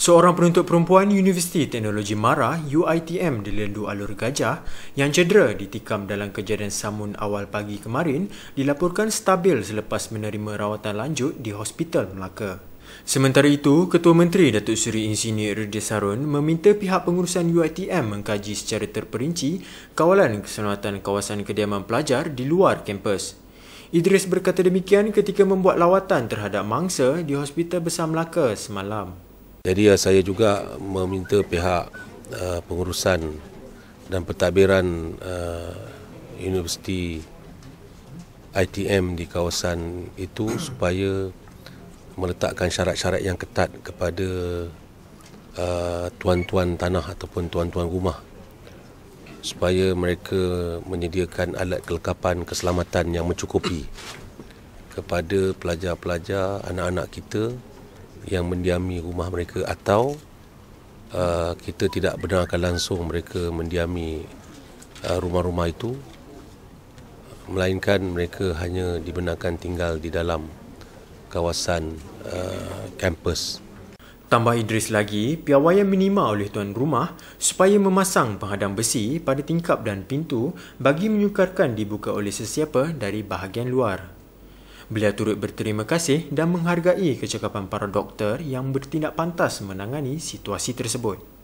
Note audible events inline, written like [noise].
Seorang penuntut perempuan Universiti Teknologi MARA UITM di Lendu alur gajah yang cedera ditikam dalam kejadian samun awal pagi kemarin dilaporkan stabil selepas menerima rawatan lanjut di Hospital Melaka. Sementara itu, Ketua Menteri Datuk Seri Insinyur Rudi Sarun meminta pihak pengurusan UITM mengkaji secara terperinci kawalan keselamatan kawasan kediaman pelajar di luar kampus. Idris berkata demikian ketika membuat lawatan terhadap mangsa di Hospital Besar Melaka semalam. Jadi eh, saya juga meminta pihak eh, pengurusan dan pentadbiran eh, universiti ITM di kawasan itu [clears throat] supaya meletakkan syarat-syarat yang ketat kepada tuan-tuan tanah ataupun tuan-tuan rumah supaya mereka menyediakan alat kelengkapan keselamatan yang mencukupi [clears throat] kepada pelajar-pelajar anak-anak kita yang mendiami rumah mereka atau uh, kita tidak benarkan langsung mereka mendiami uh, rumah-rumah itu melainkan mereka hanya dibenarkan tinggal di dalam kawasan uh, Tambah Idris lagi, piawaian minima oleh tuan rumah supaya memasang penghadang besi pada tingkap dan pintu bagi menyukarkan dibuka oleh sesiapa dari bahagian luar. Beliau turut berterima kasih dan menghargai kecakapan para doktor yang bertindak pantas menangani situasi tersebut.